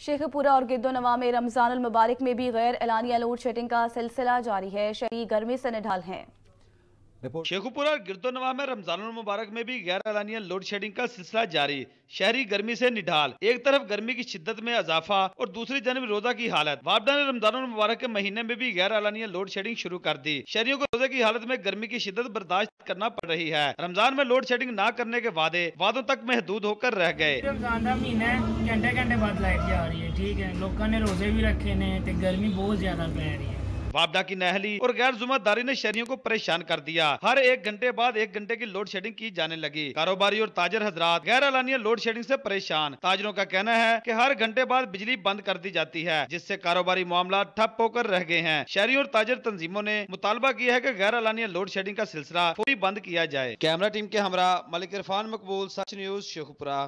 शेखपुरा और गिद्दोनवा में रमजान मुबारक में भी गैर एलानिया लोड शेडिंग का सिलसिला जारी है शहरी गर्मी से निढाल हैं रिपोर्ट शेखुपुरा गिरदोनवा में रमजान मुबारक में भी गैर एलानिया लोड शेडिंग का सिलसिला जारी शहरी गर्मी से निढाल एक तरफ गर्मी की शिद्दत में इजाफा और दूसरी जनब रोजा की हालत वापडा ने रमजान मुबारक के महीने में भी गैर एलानिया लोड शेडिंग शुरू कर दी शहरियों को रोजे की हालत में गर्मी की शिद्दत बर्दाश्त करना पड़ रही है रमजान में लोड शेडिंग न करने के वादे वादों तक महदूद होकर रह गए रमजान का महीना घंटे घंटे बाद लाइट जा रही है ठीक है लोगों ने रोजे भी रखे ने गर्मी बहुत ज्यादा पै रही है वापडा की नहली और गैर जुम्मेदारी ने शहरियों को परेशान कर दिया हर एक घंटे बाद एक घंटे की लोड शेडिंग की जाने लगी कारोबारी और ताजर हजरात गैर अलानिया लोड शेडिंग ऐसी परेशान ताजरों का कहना है की हर घंटे बाद बिजली बंद कर दी जाती है जिससे कारोबारी मामला ठप होकर रह गए हैं शहरी और ताजर तंजीमों ने मुतालबा किया है की गैर अलानिया लोड शेडिंग का सिलसिला पूरी बंद किया जाए कैमरा टीम के हमरा मलिक इरफान मकबूल सच न्यूज शेखपुरा